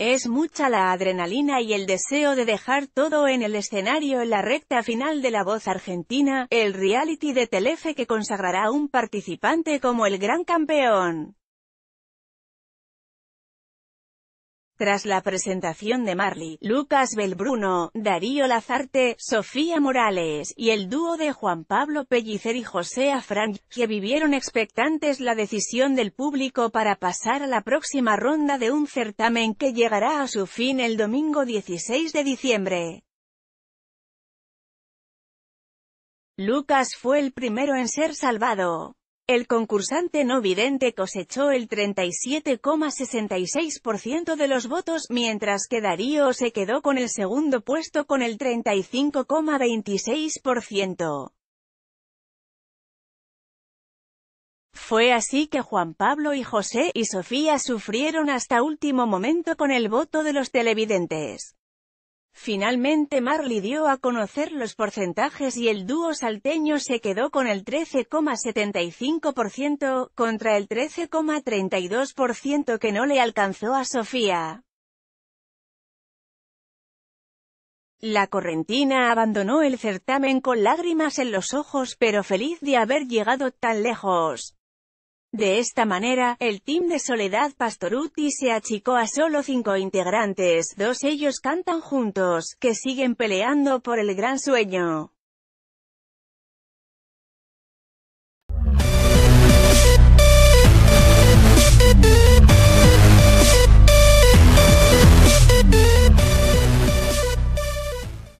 Es mucha la adrenalina y el deseo de dejar todo en el escenario en la recta final de La Voz Argentina, el reality de Telefe que consagrará a un participante como el gran campeón. Tras la presentación de Marley, Lucas Belbruno, Darío Lazarte, Sofía Morales, y el dúo de Juan Pablo Pellicer y José Afran, que vivieron expectantes la decisión del público para pasar a la próxima ronda de un certamen que llegará a su fin el domingo 16 de diciembre. Lucas fue el primero en ser salvado. El concursante no vidente cosechó el 37,66% de los votos, mientras que Darío se quedó con el segundo puesto con el 35,26%. Fue así que Juan Pablo y José y Sofía sufrieron hasta último momento con el voto de los televidentes. Finalmente Marley dio a conocer los porcentajes y el dúo salteño se quedó con el 13,75%, contra el 13,32% que no le alcanzó a Sofía. La correntina abandonó el certamen con lágrimas en los ojos pero feliz de haber llegado tan lejos. De esta manera, el team de Soledad Pastoruti se achicó a solo cinco integrantes, dos ellos cantan juntos, que siguen peleando por el gran sueño.